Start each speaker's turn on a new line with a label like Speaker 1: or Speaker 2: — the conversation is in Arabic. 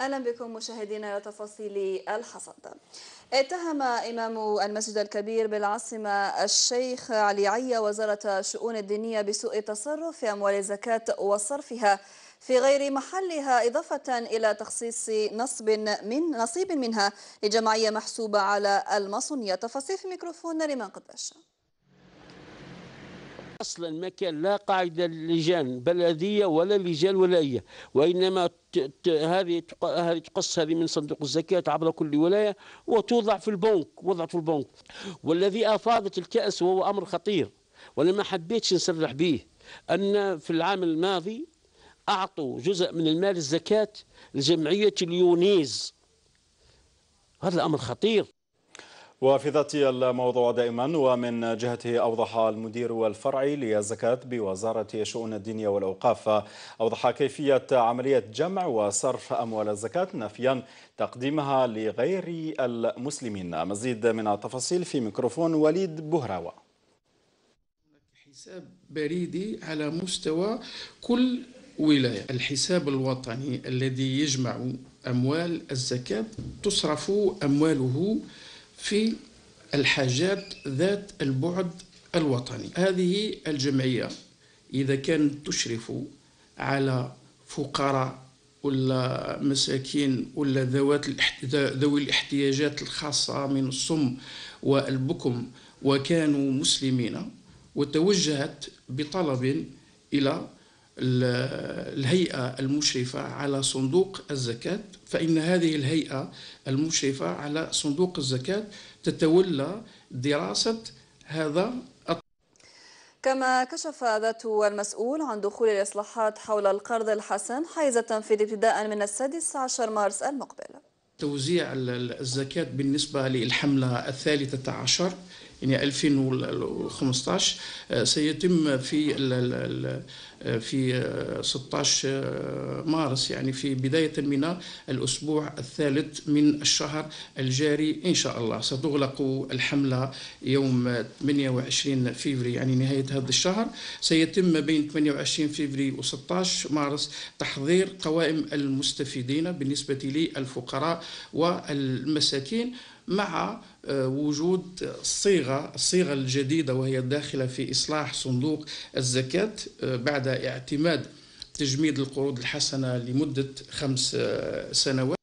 Speaker 1: اهلا بكم مشاهدينا وتفاصيل الحصاد اتهم إمام المسجد الكبير بالعاصمة الشيخ علي عيا وزارة الشؤون الدينية بسوء تصرف في أموال الزكاة وصرفها في غير محلها إضافة إلى تخصيص نصب من نصيب منها لجمعية محسوبة على الماسونية تفاصيل في ميكروفون ريمان قداشة
Speaker 2: اصلا ما كان لا قاعده لجان بلديه ولا لجان ولايه وانما هذه هذه تقص هذه من صندوق الزكاه عبر كل ولايه وتوضع في البنك وضعت في البنك والذي افاضت الكاس وهو امر خطير وانا ما حبيتش نسرح به ان في العام الماضي اعطوا جزء من المال الزكاه
Speaker 3: لجمعيه اليونيز هذا الامر خطير وفي ذات الموضوع دائما ومن جهته أوضح المدير الفرعي للزكاة بوزارة الشؤون الدينية والأوقاف أوضح كيفية عملية جمع وصرف أموال الزكاة نفيا تقديمها لغير المسلمين مزيد من التفاصيل في ميكروفون وليد بهراوة
Speaker 4: حساب بريدي على مستوى كل ولاية الحساب الوطني الذي يجمع أموال الزكاة تصرف أمواله في الحاجات ذات البعد الوطني هذه الجمعية إذا كانت تشرف على فقراء ولا مساكين ولا ذوات ذوي الاحتياجات الخاصة من الصم والبكم وكانوا مسلمين وتوجهت بطلب إلى الهيئة المشرفة على صندوق الزكاة فإن هذه الهيئة المشرفة على صندوق الزكاة تتولى دراسة هذا
Speaker 1: كما كشف ذات المسؤول عن دخول الإصلاحات حول القرض الحسن حيز التنفيذ ابتداء من السادس عشر مارس المقبل
Speaker 4: توزيع الزكاة بالنسبة للحملة الثالثة عشر يعني 2015 آه، سيتم في آه، في 16 آه، مارس يعني في بداية من الأسبوع الثالث من الشهر الجاري إن شاء الله ستغلق الحملة يوم 28 فيفري يعني نهاية هذا الشهر سيتم بين 28 فيفري و 16 مارس تحضير قوائم المستفيدين بالنسبة للفقراء والمساكين مع آه، وجود الصيغه الصيغه الجديده وهي الداخله في اصلاح صندوق الزكاه آه، بعد اعتماد تجميد القروض الحسنه لمده خمس آه، سنوات